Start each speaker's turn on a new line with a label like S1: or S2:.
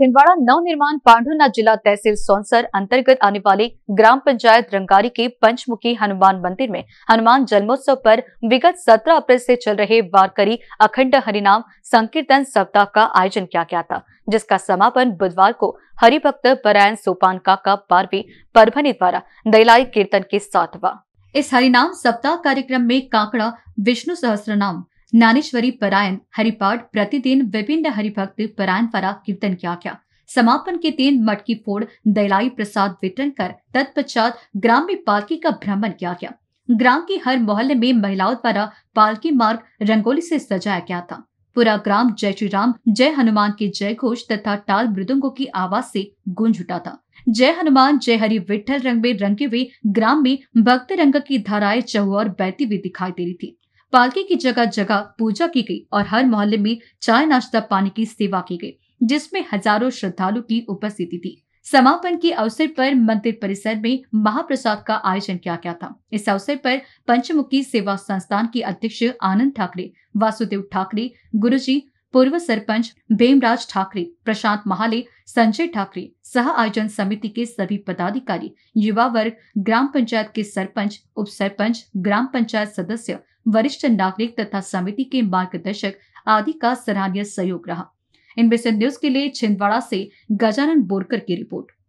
S1: छिंदवाड़ा नव निर्माण पांडुना जिला तहसील सोनसर अंतर्गत आने वाले ग्राम पंचायत रंगारी के पंचमुखी हनुमान मंदिर में हनुमान जन्मोत्सव पर विगत 17 अप्रैल से चल रहे वारकरी अखंड हरिनाम संकीर्तन सप्ताह का आयोजन किया गया था जिसका समापन बुधवार को हरिभक्त परायण सोपान काका पार्वी परभनी द्वारा दलाई कीर्तन के साथ हुआ इस हरिनाम सप्ताह कार्यक्रम में कांकड़ा विष्णु सहस्रनाम ज्ञानेश्वरी परायण हरिपाठ प्रतिदिन विभिन्न हरिभक्त परायण द्वारा कीर्तन किया गया समापन के दिन मटकी फोड़ दलाई प्रसाद वितरण कर तत्पश्चात ग्राम में पालकी का भ्रमण किया गया ग्राम के हर मोहल्ले में महिलाओं द्वारा पालकी मार्ग रंगोली से सजाया गया था पूरा ग्राम जय श्री राम जय हनुमान के जय घोष तथा टाल मृदुंगों की आवाज से गूंज उठा था जय हनुमान जय हरि विठल रंग में रंगे हुए ग्राम में भक्त रंग की धाराएं चहुआ और बहती हुई दिखाई दे रही थी पालकी की जगह जगह पूजा की गई और हर मोहल्ले में चाय नाश्ता पानी की सेवा की गई जिसमें हजारों श्रद्धालु की उपस्थिति थी समापन के अवसर पर मंदिर परिसर में महाप्रसाद का आयोजन किया गया था इस अवसर पर पंचमुखी सेवा संस्थान के अध्यक्ष आनंद ठाकरे वासुदेव ठाकरे गुरुजी पूर्व सरपंच भेमराज ठाकरे प्रशांत महाले संजय ठाकरे सह आयोजन समिति के सभी पदाधिकारी युवा वर्ग ग्राम पंचायत के सरपंच उप सरपंच ग्राम पंचायत सदस्य वरिष्ठ नागरिक तथा समिति के मार्गदर्शक आदि का सराहनीय सहयोग रहा इनबे न्यूज के लिए छिंदवाड़ा से गजानन बोरकर की रिपोर्ट